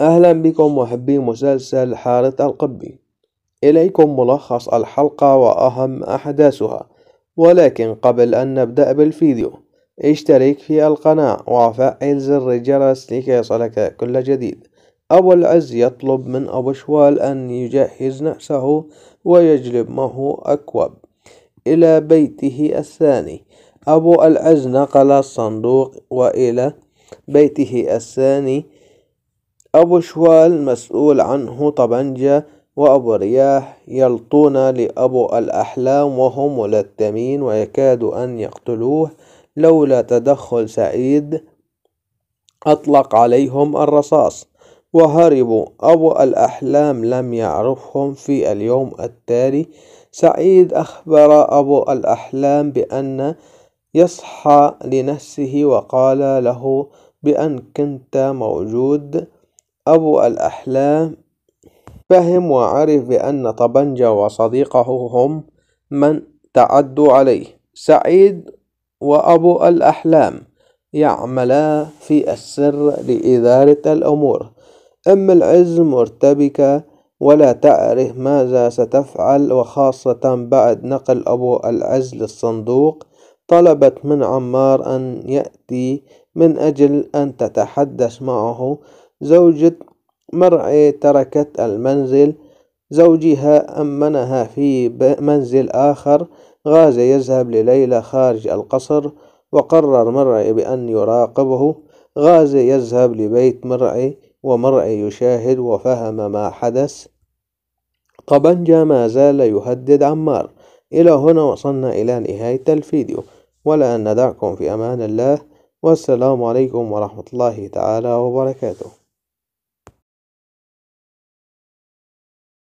أهلا بكم محبي مسلسل حارة القبي إليكم ملخص الحلقة وأهم أحداثها ولكن قبل أن نبدأ بالفيديو اشترك في القناة وفعل زر الجرس لكي يصلك كل جديد أبو العز يطلب من أبو شوال أن يجهز نفسه ويجلب معه أكواب إلى بيته الثاني أبو العز نقل الصندوق وإلى بيته الثاني أبو شوال مسؤول عنه طبنجة وأبو رياح يلطون لأبو الأحلام وهم ملتمين ويكاد أن يقتلوه لولا تدخل سعيد أطلق عليهم الرصاص وهربوا أبو الأحلام لم يعرفهم في اليوم التالي سعيد أخبر أبو الأحلام بأن يصحى لنفسه وقال له بأن كنت موجود أبو الأحلام فهم وعرف بأن طبنجة وصديقه هم من تعدوا عليه سعيد وأبو الأحلام يعملا في السر لإدارة الأمور أم العز مرتبكة ولا تعرف ماذا ستفعل وخاصة بعد نقل أبو العز للصندوق طلبت من عمار أن يأتي من أجل أن تتحدث معه زوجة مرعي تركت المنزل زوجها أمنها في منزل آخر غازي يذهب لليلى خارج القصر وقرر مرعي بأن يراقبه غازي يذهب لبيت مرعي ومرعي يشاهد وفهم ما حدث طبنجة ما زال يهدد عمار إلى هنا وصلنا إلى نهاية الفيديو ولا ندعكم في أمان الله والسلام عليكم ورحمة الله تعالى وبركاته